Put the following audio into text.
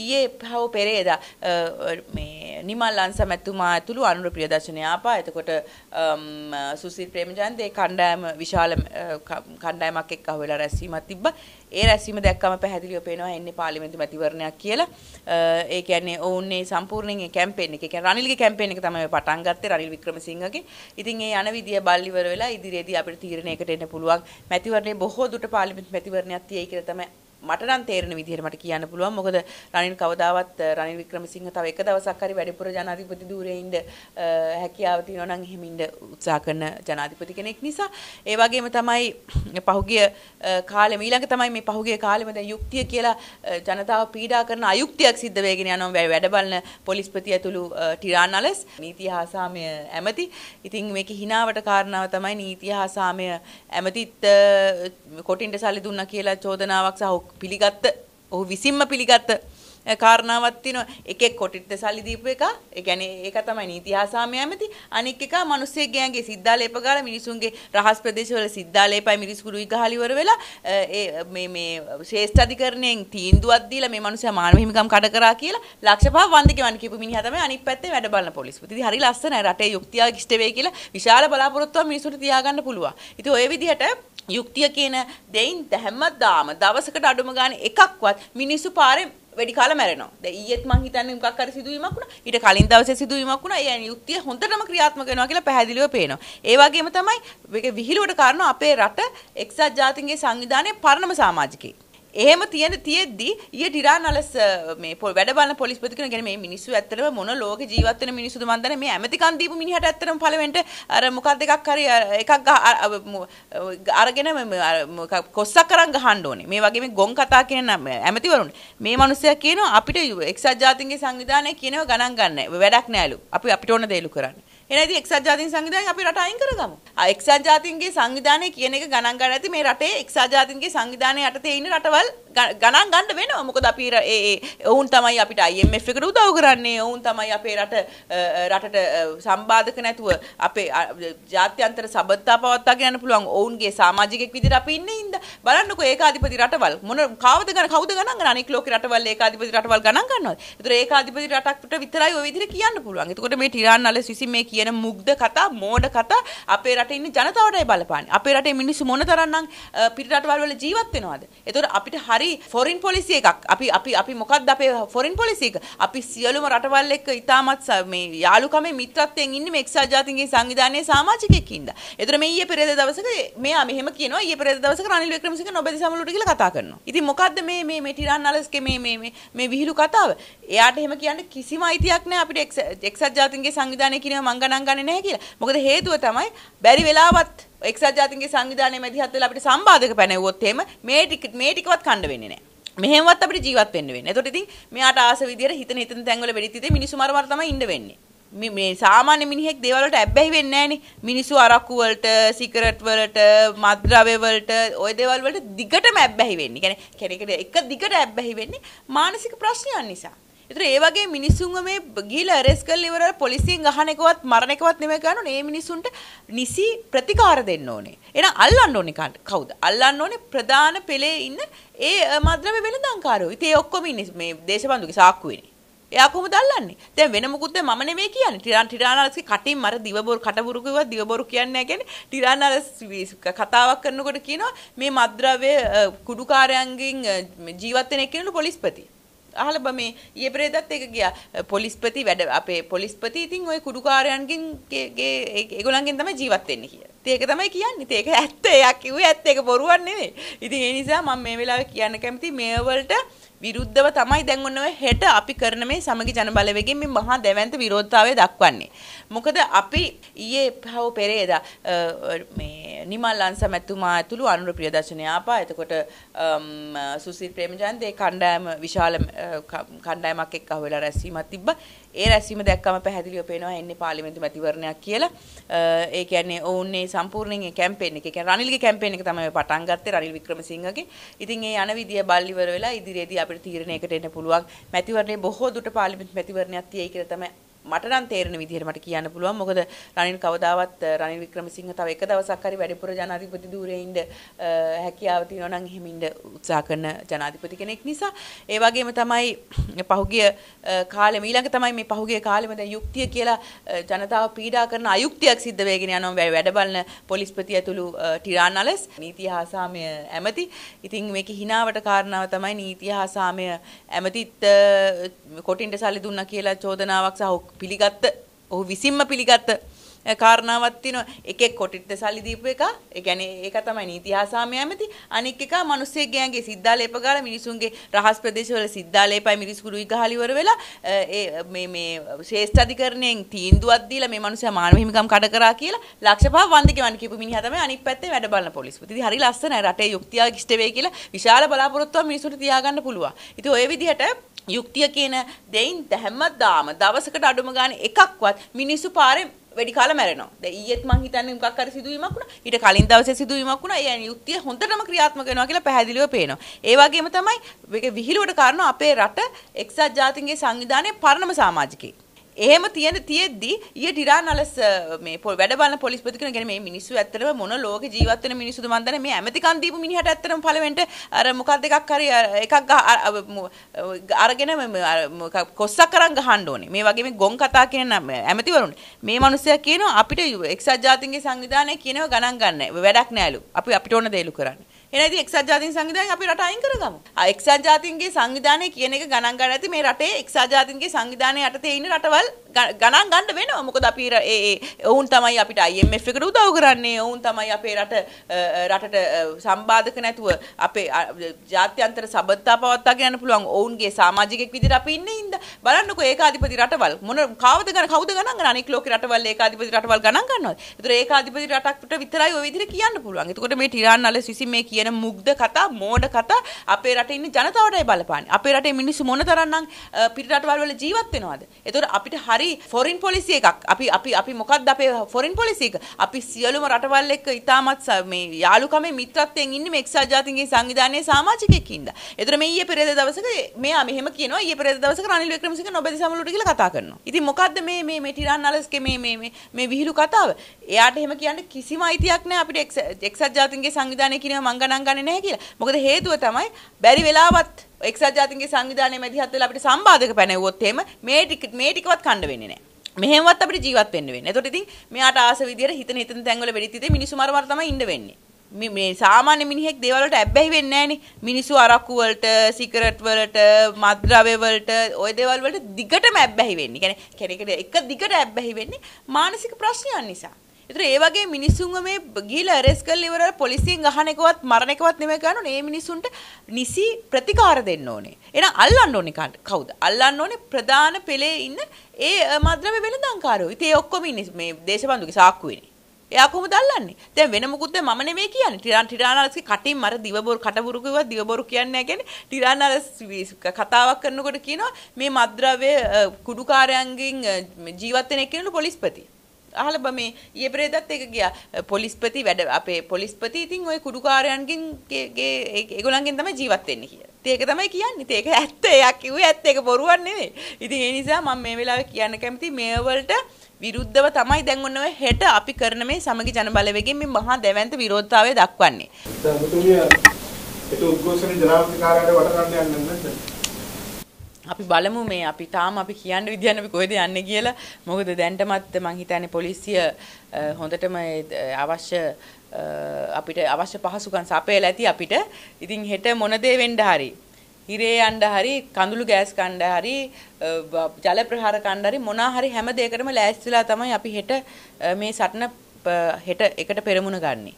ඊයේ පව පෙරේදා මේ නිමල් අන්සමැතුමා ඇතුළු අනුර ප්‍රියදර්ශන යාපා එතකොට සුසිල් ප්‍රේමජන්ත ඒ කණ්ඩායම විශාල කණ්ඩායමක් එක්ක අහුවෙලා රැස්වීමක් තිබ්බා. ඒ රැස්වීම දැක්කම පැහැදිලිව පේනවා එන්නේ පාර්ලිමේන්තු මැතිවරණයක් කියලා. ඒ කියන්නේ ඔවුන්නේ සම්පූර්ණයෙන් ඒ කැම්පේන් එක. ඒ කියන්නේ රනිල්ගේ කැම්පේන් එක තමයි පටන් ගත්තේ රනිල් වික්‍රමසිංහගේ. ඉතින් ඒ යන විදිය බල්ලිවර වෙලා ඉදිරියේදී අපිට තීරණයකට එන්න පුළුවන්. මැතිවරණේ බොහෝ දුරට පාර්ලිමේන්තු මැතිවරණයක් තියෙයි කියලා තමයි මට නම් තේරෙන විදිහට මට කියන්න පුළුවන් මොකද රනිල් කවදාවත් රනිල් වික්‍රමසිංහ තව එක දවසක් හරි වැඩිපුර ජනාධිපති ධූරයේ ඉඳ හැකියාව තියෙනවා නම් එහෙම ඉඳ උත්සාහ කරන ජනාධිපති කෙනෙක් නිසා ඒ වගේම තමයි පහුගිය කාලෙම ඊළඟ තමයි මේ පහුගිය කාලෙම දැන් යුක්තිය කියලා ජනතාව පීඩා කරන අයුක්තියක් සිද්ධ වෙගෙන යනවා වැඩ බලන පොලිස්පති ඇතුළු ටිරාන් අලස් නීති හා සාමය ඇමති ඉතින් මේකේ හිනාවට කාරණාව තමයි නීති හා සාමය ඇමතිත් කොටින්ට සල්ලි දුන්නා කියලා චෝදනාවක් සහ පිළිගත්ත ඔහු විසින්ම පිළිගත්ත කාරණාවක් තියෙනවා. එකෙක් කොටිට සල්ලි දීපු එක. ඒ කියන්නේ ඒක තමයි නීති හා සාමය ඇමති. අනෙක් එක මිනිස්සේ ගෑන්ගේ සිද්ධාලේප ගාලා මිනිසුන්ගේ රහස් ප්‍රදේශවල සිද්ධාලේපයි මිනිස්කුඩු ඉගහලිවර වෙලා ඒ මේ මේ ශ්‍රේෂ්ඨ අධිකරණයෙන් තීන්දුවක් දීලා මේ මිනිස්සයා මානව හිමිකම් කඩ කරා කියලා ලක්ෂ පහ වන්දි ගෙවන්න කියපු මිනිහා තමයි අනිත් පැත්තේ වැඩ බලන පොලිස්පති. ඉතින් හරි ලස්සනයි. රටේ යුක්තිය ඉෂ්ට වෙයි කියලා විශාල බලාපොරොත්තුවක් මිනිසුන්ට තියාගන්න පුළුවන්. ඉතින් ওই විදිහට යුක්තිය කියන දෙයින් හැමදාම දවසකට අඩුම ගානේ එකක්වත් මිනිස්සු පාරේ වැඩි කාලා මැරෙනවා. දැන් ඊයේත් මං හිතන්නේ මොකක් හරි සිදුවීමක් වුණා. ඊට කලින් දවසේ සිදුවීමක් වුණා. ඒ යුක්තිය හොඳටම ක්‍රියාත්මක වෙනවා කියලා පැහැදිලිව පේනවා. ඒ වගේම තමයි මේක විහිළුවට කාරණා අපේ රට එක්සත් ජාතීන්ගේ සංවිධානයේ පරණම සමාජිකයෙක්. එහෙම තියෙන තියෙද්දි ඊය ඩිරා නලස් මේ වැඩ බලන පොලිස්පති කෙනා කියන්නේ මේ මිනිස්සු ඇත්තටම මොන ලෝකේ ජීවත් වෙන මිනිස්සුද මන් දන්නේ මේ ඇමතිකම් දීපු මිනිහට ඇත්තටම පළවෙන්ට අර මොකක්ද එකක් හරි එකක් අරගෙන කොස්සක් කරන් ගහන්න ඕනේ මේ වගේ මේ ගොන් කතා කියන ඇමතිවරුන් මේ මිනිස්සයා කියනවා අපිට එක්සත් ජාතීන්ගේ සංවිධානය කියනවා ගණන් ගන්න වැඩක් නෑලු අපි අපිට ඕන දේලු කරන්නේ එහෙනම් ඉතින් එක්සත් ජාතීන් සංවිධානය අපි රට අයින් කරගමු. ආ එක්සත් ජාතීන්ගේ සංවිධානය කියන එක ගණන් ගන්න ඇති මේ රටේ එක්සත් ජාතීන්ගේ සංවිධානය යටතේ ඉන්න රටවල් ගණන් ගන්න වෙනවා මොකද අපි ඒ ඔවුන් තමයි අපිට IMF එකට උදව් කරන්නේ ඔවුන් තමයි අපේ රට රටට සම්බාධක නැතුව අපේ ජාත්‍යන්තර සබඳතා පවත්වාගෙන යන්න පුළුවන් ඔවුන්ගේ සමාජිකෙක් විදිහට අපි ඉන්නේ ඉඳ බලන්නකෝ ඒකාධිපති රටවල් මොන කාවද ගන්න කවුද ගණන් ගන්න අනික් ලෝකේ රටවල් ඒකාධිපති රටවල් ගණන් ගන්නවද ඒතර ඒකාධිපති රටකට විතරයි ওই විදිහට කියන්න පුළුවන් එතකොට මේ ටිරාන් අලස් විසින් මේ කියන මුග්ධ කතා මෝඩ කතා අපේ රටේ ඉන්න ජනතාවටයි බලපාන්නේ අපේ රටේ මිනිස්සු මොන තරම්නම් පිටරටවල් වල ජීවත් වෙනවද එතකොට අපිට හරි හරි ෆොරින් පොලිසි එකක් අපි අපි අපි මොකක්ද අපේ ෆොරින් පොලිසි එක අපි සියලුම රටවල් එක්ක ඉතාමත් මේ යාළුකමේ මිත්‍රත්වයෙන් ඉන්නේ මේ එක්සත් ජාතීන්ගේ සංවිධානයේ සමාජිකයෙක් ඉඳලා. ඒතර මේ ඊයේ පෙරේද දවසක මෙයා මෙහෙම කියනවා ඊයේ පෙරේද දවසක රනිල් වික්‍රමසිංහ නොබෙදි සමලුවට කියලා කතා කරනවා. ඉතින් මොකද්ද මේ මේ මේ ටිරන් අලස්ගේ මේ මේ මේ විහිළු කතාව? එයාට එහෙම කියන්න කිසිම අයිතියක් නැහැ අපිට එක්සත් ජාතීන්ගේ සංවිධානය කියනවා මං ගණන් ගන්නේ නැහැ කියලා. මොකද හේතුව තමයි බැරි වෙලාවත් එක්සත් ජාතීන්ගේ සංවිධානය මැදිහත් වෙලා අපිට සම්බාධක පැනෙව්වොත් එහෙම මේ ටික මේ ටිකවත් කණ්ඩ වෙන්නේ නැහැ. මෙහෙමවත් අපිට ජීවත් වෙන්න වෙන්නේ. එතකොට ඉතින් මෙයාට ආස විදියට හිතන හිතන තැන්වල වෙඩි තිතේ මිනිස්සු මරවර තමයි ඉන්න වෙන්නේ. මේ මේ සාමාන්‍ය මිනිහෙක් දේවල් වලට ඇබ්බැහි වෙන්නේ නැහනේ. මිනිස්සු අරක්කු වලට, සිගරට් වලට, මද්ද්‍රව්‍ය වලට, ওই දේවල් වලට දිගටම ඇබ්බැහි වෙන්නේ. කියන්නේ කෙනෙකුට එක දිගට ඇබ්බැහි වෙන්නේ මානසික ප්‍රශ්නයන් නිසා. ඒතර ඒ වගේ මිනිසුන්ව මේ ගිහිලා ඇරෙස් කරලා ඉවර පොලිසියෙන් ගහන එකවත් මරණ එකවත් නෙමෙයි කරන්නේ. මේ මිනිසුන්ට නිසි ප්‍රතිකාර දෙන්න ඕනේ. එහෙනම් අල්ලන්න ඕනේ කවුද? අල්ලන්න ඕනේ ප්‍රධාන පෙළේ ඉන්න ඒ මද්‍රව්‍ය වෙළඳාම්කාරයෝ. ඉතින් ඒ ඔක්කොම ඉන්නේ මේ දේශබන්දුගේ සාක්කුවේනේ. එයා කොහොමද අල්ලන්නේ? දැන් වෙන මොකුත්ද මම නෙමෙයි කියන්නේ. ටිරාන් ටිරානාලස්ගේ කටින් මර දිවබොරු කටබුරු කිව්වා දිවබොරු කියන්නේ නැහැ කියන්නේ ටිරානාලස් කතාවක් කරනකොට කියනවා මේ මද්ද්‍රව්‍ය කුඩුකාරයන්ගෙන් ජීවත් වෙන එක්කෙනෙකුට පොලිස්පති. අහලා බ මේ ඊයේ පෙරේදත් ඒක ගියා පොලිස්පති වැඩ අපේ පොලිස්පති ඉතින් ওই කුඩුකාරයන්ගෙන් ගේ ඒගොල්ලන්ගෙන් තමයි ජීවත් වෙන්නේ කියලා. ඉතින් ඒක තමයි කියන්නේ. ඉතින් ඒක ඇත්ත. එයා කිව්වේ ඇත්ත. ඒක බොරුවක් නෙමෙයි. ඉතින් ඒ නිසා මම මේ වෙලාවේ කියන්න කැමති මේ වලට විරුද්ධව තමයි දැන් ඔන්න හෙට අපි කරන මේ සමගි ජනබලවේගයෙන් මේ මහා දැවැන්ත විරෝධතාවය දක්වන්නේ. මොකද අපි ඊයේ පව පෙරේදා මේ නිමල් අන්සමැතුමා ඇතුළු අනුර ප්‍රියදර්ශන යාපා එතකොට සුසිල් ප්‍රේමජයන්ත ඒ කණ්ඩායම විශාල කණ්ඩායමක් එක්ක අහුවෙලා රැස්වීමක් තිබ්බා. ඒ රැස්වීම දැක්කම පැහැදිලිව පේනවා එන්නේ පාර්ලිමේන්තු මැතිවරණයක් කියලා. ඒ කියන්නේ ඔවුන්නේ සම්පූර්ණයෙන් ඒ කැම්පේන් එක. ඒ කියන්නේ රනිල්ගේ කැම්පේන් එක තමයි පටන් ගත්තේ රනිල් වික්‍රමසිංහගේ. ඉතින් ඒ යන විදිය බල්ලිවර වෙලා ඉදිරියේදී අපිට තීරණයකට එන්න පුළුවන්. මැතිවරණේ බොහෝ දුරට පාර්ලිමේන්තු මැතිවරණයක් තියෙයි කියලා තමයි මට නම් තේරෙන විදිහට මට කියන්න පුළුවන් මොකද රනිල් කවදාවත් රනිල් වික්‍රමසිංහ තව එක දවසක් හරි වැඩිපුර ජනාධිපති ධූරයේ ඉඳ හැකියාව තියෙනවා නම් එහෙම ඉඳ උත්සාහ කරන ජනාධිපති කෙනෙක් නිසා ඒ වගේම තමයි පහුගිය කාලෙම ඊළඟ තමයි මේ පහුගිය කාලෙම දැන් යුක්තිය කියලා ජනතාව පීඩා කරන අයුක්තියක් සිද්ධ වෙගෙන යනවා වැඩ බලන පොලිස්පති ඇතුළු ටිරානලස් නීතිය හා සාමය ඇමති ඉතින් මේකේ හිනාවට කාරණාව තමයි නීතිය හා සාමය ඇමතිත් කොටින්ට සල්ලි දුන්නා කියලා චෝදනාවක් සහ පිළිගත්ත ඔහු විසින්ම පිළිගත්ත කාරණාවක් තියෙනවා. එකෙක් කොටිට සල්ලි දීපු එක. ඒ කියන්නේ ඒක තමයි නීති හා සාමය ඇමති. අනෙක් එක මිනිස්සේ ගෑන්ගේ සිද්ධාලේප ගාලා මිනිසුන්ගේ රහස් ප්‍රදේශවල සිද්ධාලේපයි මිනිස්කුඩුයි ගහලා ඉවර වෙලා ඒ මේ මේ ශ්‍රේෂ්ඨ අධිකරණයෙන් තීන්දුවක් දීලා මේ මිනිස්සයා මානව හිමිකම් කඩ කරා කියලා ලක්ෂ පහ වන්දි ගෙවන්න කියපු මිනිහා තමයි අනිත් පැත්තේ වැඩ බලන පොලිස්පති. ඉතින් හරි ලස්සනයි. රටේ යුක්තියක් ඉෂ්ට වෙයි කියලා විශාල බලාපොරොත්තුවක් මිනිසුන්ට තියාගන්න පුළුවන්. ඉතින් ওই විදිහට යුක්තිය කියන දෙයින් හැමදාම දවසකට අඩුම ගානේ එකක්වත් මිනිස්සු පාරේ වැඩි කාලා මැරෙනවා. දැන් ඊයේත් මං හිතන්නේ මොකක් හරි සිදුවීමක් වුණා. ඊට කලින් දවසේ සිදුවීමක් වුණා. ඒ යුක්තිය හොඳටම ක්‍රියාත්මක වෙනවා කියලා පැහැදිලිව පේනවා. ඒ වගේම තමයි මේක විහිළුවට කාරණා අපේ රට එක්සත් ජාතීන්ගේ සංවිධානයේ පරණම සමාජිකයෙක්. එහෙම තියෙන තියෙද්දි ඊය ටිරා නලස් මේ පොල් වැඩ බලන පොලිස්පති කෙනා කියන්නේ මේ මිනිස්සු ඇත්තටම මොන ලෝක ජීවත් වෙන මිනිස්සුද මන් දන්නේ මේ ඇමතිකන් දීපු මිනිහට ඇත්තටම පළවෙන්ට අර මොකක්ද එකක් හරි එකක් අරගෙන කොස්සක් කරන් ගහන්න ඕනේ මේ වගේ මේ ගොන් කතා කියන ඇමතිවරුන් මේ මිනිස්සයා කියනවා අපිට එක්සත් ජාතීන්ගේ සංවිධානය කියනවා ගණන් ගන්න වැඩක් නෑලු අපි අපිට ඕන දේලු කරන්නේ එහෙනම් ඉතින් එක්සත් ජාතීන් සංවිධානය අපේ රට අයින් කරගමු. ආ එක්සත් ජාතීන්ගේ සංවිධානය කියන එක ගණන් ගන්න ඇති මේ රටේ එක්සත් ජාතීන්ගේ සංවිධානය යටතේ ඉන්න රටවල් ගණන් ගන්න වෙනවා මොකද අපි ඒ ඔවුන් තමයි අපිට IMF එකට උදව් කරන්නේ ඔවුන් තමයි අපේ රට රටට සම්බාධක නැතුව අපේ ජාත්‍යන්තර සබඳතා පවත්වා ගන්න පුළුවන් ඔවුන්ගේ සමාජිකෙක් විදිහට අපි ඉන්නේ ඉඳ බලන්නකෝ ඒකාධිපති රටවල් මොන කාවද ගන්න කවුද ගණන් ගන්න අනෙක් ලෝකේ රටවල් ඒකාධිපති රටවල් ගණන් ගන්නවද ඒතර ඒකාධිපති රටකට විතරයි ওই විදිහට කියන්න පුළුවන් එතකොට මේ ටිරාන් අලස් විසින් මේ කියන මුග්ධ කතා මෝඩ කතා අපේ රටේ ඉන්න ජනතාවටයි බලපාන්නේ අපේ රටේ මිනිස්සු මොන තරම්නම් පිටරටවල් වල ජීවත් වෙනවද එතකොට අපිට හරි හරි ෆොරින් පොලිසි එකක් අපි අපි අපි මොකක්ද අපේ ෆොරින් පොලිසි එක අපි සියලුම රටවල් එක්ක ඉතාමත් මේ යාළුකමේ මිත්‍රත්වයෙන් ඉන්නේ මේ එක්සත් ජාතීන්ගේ සංවිධානයේ සමාජිකයෙක් ඉඳලා. ඒතර මේ ඊයේ පෙරේද දවසක මෙයා මෙහෙම කියනවා ඊයේ පෙරේද දවසක රනිල් වික්‍රමසිංහ නොබැදි සමලුවට කියලා කතා කරනවා. ඉතින් මොකද්ද මේ මේ මේ ටිරන් අලස්ගේ මේ මේ මේ විහිළු කතාව? එයාට එහෙම කියන්න කිසිම අයිතියක් නැහැ අපිට එක්සත් ජාතීන්ගේ සංවිධානය කියනවා මං ගණන් ගන්නේ නැහැ කියලා. මොකද හේතුව තමයි බැරි වෙලාවත් එක්සත් ජාතින්ගේ සංවිධානය මැදිහත් වෙලා අපිට සම්බාධක පැනෙව්වොත් එහෙම මේ ටික මේ ටිකවත් කන්න වෙන්නේ නැහැ. මෙහෙමවත් අපිට ජීවත් වෙන්න වෙන්නේ. එතකොට ඉතින් මෙයාට ආස විදියට හිතන හිතන තැන්වල වෙඩිත් ඉතින් මිනිස්සු මරවර තමයි ඉන්න වෙන්නේ. මේ මේ සාමාන්‍ය මිනිහෙක් දේවල් වලට ඇබ්බැහි වෙන්නේ නැහනේ. මිනිස්සු අරක්කු වලට, සිගරට් වලට, මත්ද්‍රව්‍ය වලට, ওই දේවල් වලට දිගටම ඇබ්බැහි වෙන්නේ. කියන්නේ කෙනෙකුට එක දිගට ඇබ්බැහි වෙන්නේ මානසික ප්‍රශ්නයන් නිසා. ඒතර ඒ වගේ මිනිසුන්ව මේ ගිහිලා ඇරෙස් කරලා ඉවරලා පොලිසියෙන් ගහන එකවත් මරණ එකවත් නෙමෙයි කරන්නේ. මේ මිනිසුන්ට නිසි ප්‍රතිකාර දෙන්න ඕනේ. එහෙනම් අල්ලන්න ඕනේ කවුද? අල්ලන්න ඕනේ ප්‍රධාන පෙළේ ඉන්න ඒ මද්‍රව්‍ය වෙළඳාම්කාරයෝ. ඉතින් ඒ ඔක්කොම ඉන්නේ මේ දේශබන්දුගේ සාක්කුවේනේ. එයා කොහොමද අල්ලන්නේ? දැන් වෙන මොකුත්ද මම නෙමෙයි කියන්නේ. ටිරාන් ටිරානාලස්ගේ කටින් මර දිවබොරු කටබුරු කිව්වා දිවබොරු කියන්නේ නැහැ කියන්නේ ටිරානාලස් කතාවක් කරනකොට කියනවා මේ මද්ද්‍රව්‍ය කුඩුකාරයන්ගෙන් ජීවත් වෙන එක්කෙනෙකුට පොලිස්පති. අහලා බ මේ ඊයේ පෙරේදත් ඒක ගියා පොලිස්පති වැඩ අපේ පොලිස්පති ඉතින් ওই කුඩුකාරයන්ගෙන් ගේ ඒගොල්ලන්ගෙන් තමයි ජීවත් වෙන්නේ කියලා. ඉතින් ඒක තමයි කියන්නේ. ඉතින් ඒක ඇත්ත. එයා කිව්වේ ඇත්ත. ඒක බොරුවක් නෙමෙයි. ඉතින් ඒ නිසා මම මේ වෙලාවේ කියන්න කැමති මේ වලට විරුද්ධව තමයි දැන් ඔන්න හෙට අපි කරන මේ සමගි ජනබලවේගයෙන් මේ මහා දැවැන්ත විරෝධතාවය දක්වන්නේ. ඒක උද්ඝෝෂණ ජනාධිපති කාර්යාලයට වට ගන්න යන්නේ නැද්ද? අපි බලමු මේ අපි තාම අපි කියන්න විදියන්න අපි කොහෙද යන්නේ කියලා. මොකද දැන්ටමත් මං හිතන්නේ පොලිසිය හොඳටම අවශ්‍ය අපිට අවශ්‍ය පහසුකම් සපයලා ඇති අපිට. ඉතින් හෙට මොන දේ වෙන්න හරි. හිරේ යන්න හරි, කඳුළු ගෑස් කණ්ඩ හරි, ජල ප්‍රහාර කණ්ඩ හරි මොනා හරි හැම දෙයකටම ලෑස්තිලා තමයි අපි හෙට මේ සටන හෙට එකට පෙරමුණ ගන්නේ.